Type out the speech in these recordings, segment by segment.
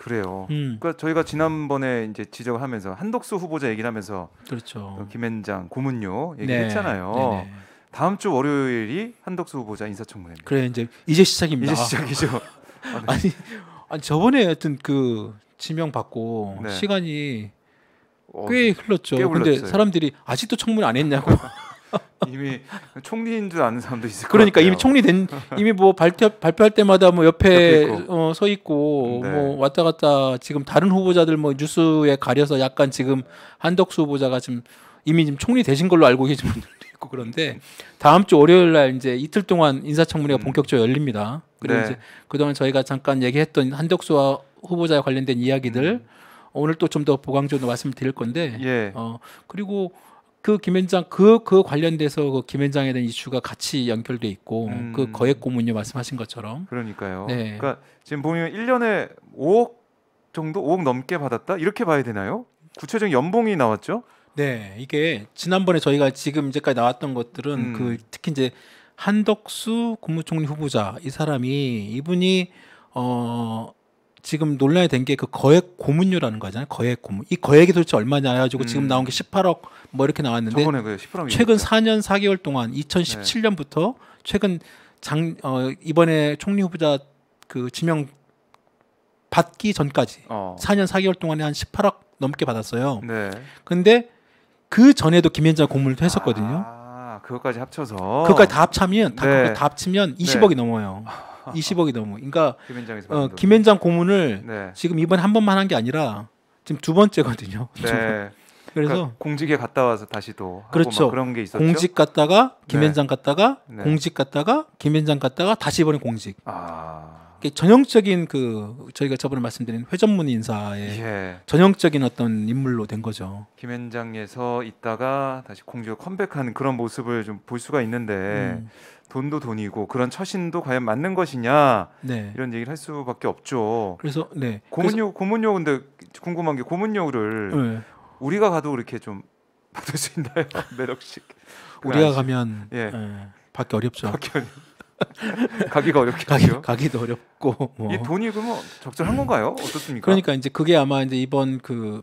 그래요. 음. 그러니까 저희가 지난번에 이제 지적을 하면서 한덕수 후보자 얘기를 하면서 그렇죠. 어, 김앤장 고문료 얘기했잖아요. 네. 네, 네. 다음 주 월요일이 한덕수 후보자 인사청문회입니다. 그래 이제 이제 시작입니다. 이제 시작이죠. 아, 네. 아니, 저번에 하여튼 그 지명 받고 네. 시간이 어, 꽤 흘렀죠. 꽤 근데 사람들이 아직도 청문 안 했냐고. 이미 총리인 줄 아는 사람도 있을 그러니까 이미 총리 된 이미 뭐 발표 발표할 때마다 뭐 옆에, 옆에 어, 서 있고 네. 뭐 왔다 갔다 지금 다른 후보자들 뭐 뉴스에 가려서 약간 지금 한덕수 후보자가 지금 이미 지금 총리 되신 걸로 알고 계신 분들도 있고 그런데 다음 주 월요일 날 이제 이틀 동안 인사청문회가 음. 본격적으로 열립니다. 그리고 네. 이제 그동안 저희가 잠깐 얘기했던 한덕수 후보자와 관련된 이야기들 음. 오늘 또 좀 더 보강 적으로 말씀드릴 건데 예. 어 그리고 그 김현장 그 그 관련돼서 그 김현장에 대한 이슈가 같이 연결돼 있고 음. 그 거액 고문료 말씀하신 것처럼 그러니까요. 네. 그러니까 지금 보면 1년에 5억 정도 5억 넘게 받았다 이렇게 봐야 되나요? 구체적인 연봉이 나왔죠? 네, 이게 지난번에 저희가 지금 이제까지 나왔던 것들은 그 음. 그 특히 이제 한덕수 국무총리 후보자 이 사람이 이분이 어 지금 논란이 된 게 그 거액 고문료라는 거잖아요. 거액 고문. 이 거액이 도대체 얼마냐 해가지고 음. 지금 나온 게 18억 뭐 이렇게 나왔는데 그 최근 4년 4개월 동안 2017년부터 네. 최근 장 어, 이번에 총리 후보자 그 지명 받기 전까지 어. 4년 4개월 동안에 한 18억 넘게 받았어요. 네. 근데 그 전에도 김현자 고문을 했었거든요. 아, 그것까지 합쳐서 그것까지 다 합치면 다, 네. 다 합치면 20억이 넘어요. 20억이 넘어. 그러니까 김앤장에서 어, 김앤장 고문을 네. 지금 이번 한 번만 한 게 아니라 지금 두 번째거든요. 네. 그래서 그러니까 공직에 갔다 와서 다시 또 그렇죠. 그런 게 있었죠. 공직 갔다가 네. 김앤장 갔다가 네. 공직 갔다가 김앤장 갔다가 다시 이번에 공직. 아. 그 전형적인 그 저희가 저번에 말씀드린 회전문 인사의 예. 전형적인 어떤 인물로 된 거죠. 김현장에서 있다가 다시 공주가 컴백하는 그런 모습을 좀 볼 수가 있는데 음. 돈도 돈이고 그런 처신도 과연 맞는 것이냐 네. 이런 얘기를 할 수밖에 없죠. 그래서 네. 고문료 고문료 근데 궁금한 게 고문료를 네. 우리가 가도 그렇게좀 받을 수 있나요? 매력식 우리가 그 가면 예. 예. 받기 어렵죠. 받기 어렵... 가기가 어렵겠 가기, 가기도 어렵고. 뭐. 이 돈이 그러면 적절한 건가요? 어떻습니까? 그러니까 이제 그게 아마 이제 이번 그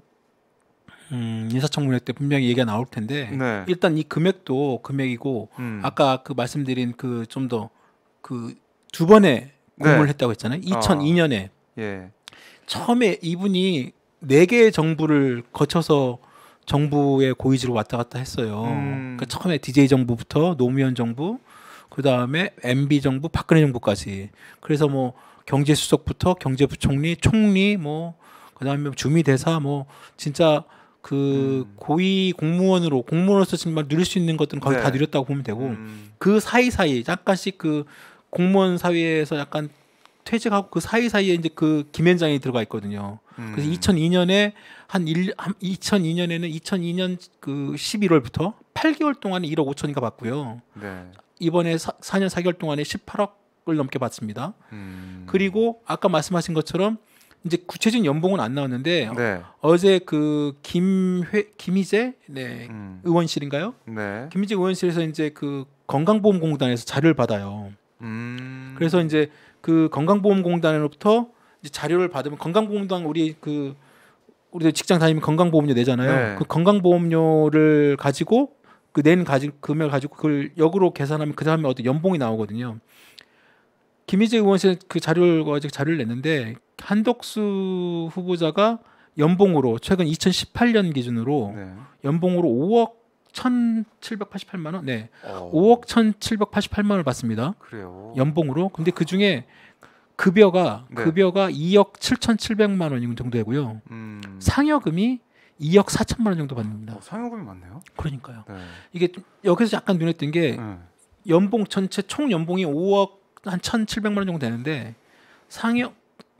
음, 인사청문회 때 분명히 얘기가 나올 텐데 네. 일단 이 금액도 금액이고 음. 아까 그 말씀드린 그 좀 더 그 두 번에 공모를 네. 했다고 했잖아요. 2002년에 아. 어. 예. 처음에 이분이 네 개의 정부를 거쳐서 정부의 고위직으로 왔다 갔다 했어요. 음. 그러니까 처음에 DJ 정부부터 노무현 정부, 그 다음에 MB 정부, 박근혜 정부까지. 그래서 뭐 경제수석부터 경제부총리, 총리, 뭐 그다음에 주미대사, 뭐 진짜 그 음. 고위 공무원으로 공무원으로서 정말 누릴 수 있는 것들은 거의 네. 다 누렸다고 보면 되고 음. 그 사이 사이 약간씩 그 공무원 사회에서 약간 퇴직하고 그 사이 사이에 이제 그 김현장이 들어가 있거든요. 음. 그래서 2002년에 한 1, 한 2002년에는 2002년 그 11월부터 8개월 동안 1억 5천인가 받고요. 네. 이번에 사, 4년 4개월 동안에 18억을 넘게 받습니다. 음. 그리고 아까 말씀하신 것처럼 이제 구체적인 연봉은 안 나왔는데 네. 어제 그 김회 김희재 네, 음. 의원실인가요? 네. 김희재 의원실에서 이제 그 건강보험공단에서 자료를 받아요. 음. 그래서 이제 그 건강보험공단으로부터 이제 자료를 받으면 건강보험당 우리 그우리 직장 다니면 건강보험료 내잖아요. 네. 그 건강보험료를 가지고 그낸 가지 금액을 가지고 그걸 역으로 계산하면 그 사람의 어떤 연봉이 나오거든요. 김희재 의원실 그 자료를 어제 자료를 냈는데 한덕수 후보자가 연봉으로 최근 2018년 기준으로 네. 연봉으로 5억 1,788만 원, 네, 오. 5억 1,788만 원을 받습니다. 그래요. 연봉으로. 근데 그 중에 급여가 네. 급여가 2억 7,700만 원 정도 되고요. 음. 상여금이 2억 4천만 원 정도 받습니다. 어, 상여금이 많네요. 그러니까요. 네. 이게 여기서 약간 눈에 띈게 네. 연봉 전체 총 연봉이 5억 한 1,700만 원 정도 되는데 상여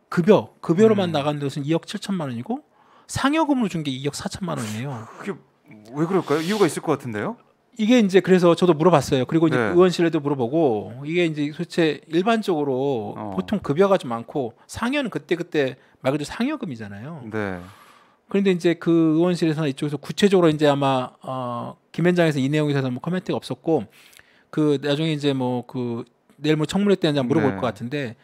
급여 급여로만 음. 나간 것은 2억 7천만 원이고 상여금으로 준 게 2억 4천만 원이에요. 그게 왜 그럴까요? 이유가 있을 것 같은데요. 이게 이제 그래서 저도 물어봤어요. 그리고 이제 네. 의원실에도 물어보고 이게 이제 도대체 일반적으로 어. 보통 급여가 좀 많고 상여는 그때 그때 말 그대로 상여금이잖아요. 네. 그런데 이제 그의원실에서는 이쪽에서 구체적으로 이제 아마 어, 김현장에서 이 내용에 대해서 뭐코멘트가 없었고 그 나중에 이제 뭐 그 내일 뭐 청문회 때 이제 물어볼 네. 것 같은데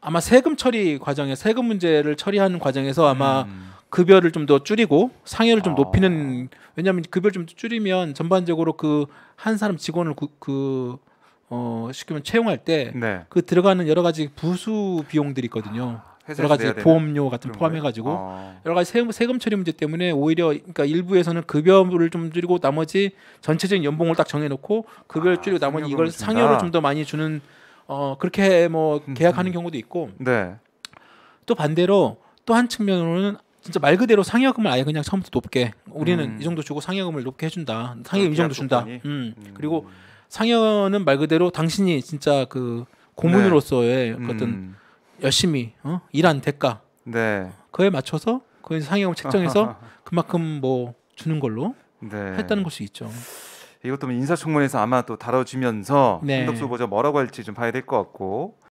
아마 세금 처리 과정에 세금 문제를 처리하는 과정에서 아마 음. 급여를 좀 더 줄이고 상여를 좀 아. 높이는 왜냐하면 급여를 좀 줄이면 전반적으로 그 한 사람 직원을 그, 그 어, 시키면 채용할 때그 네. 그 들어가는 여러 가지 부수 비용들이 있거든요. 아. 여러 가지 보험료 같은 포함해가지고 어. 아. 여러 가지 세금, 세금 처리 문제 때문에 오히려 그러니까 일부에서는 급여를 좀 줄이고 나머지 전체적인 연봉을 딱 정해놓고 급여를 아, 줄이고 나머지 이걸 준다. 상여를 좀 더 많이 주는 어 그렇게 뭐 음, 계약하는 음. 경우도 있고 네. 또 반대로 또 한 측면으로는 진짜 말 그대로 상여금을 아예 그냥 처음부터 높게 우리는 음. 이 정도 주고 상여금을 높게 해준다 상여금 이 정도 준다 음. 음. 그리고 상여는 말 그대로 당신이 진짜 그 고문으로서의 네. 어떤 음. 열심히 어? 일한 대가 네. 그에 맞춰서 그 상향을 책정해서 그만큼 뭐 주는 걸로 네. 했다는 것이 있죠. 이것도 뭐 인사청문회에서 아마 또 다뤄지면서 네. 한덕수 보자 뭐라고 할지 좀 봐야 될 것 같고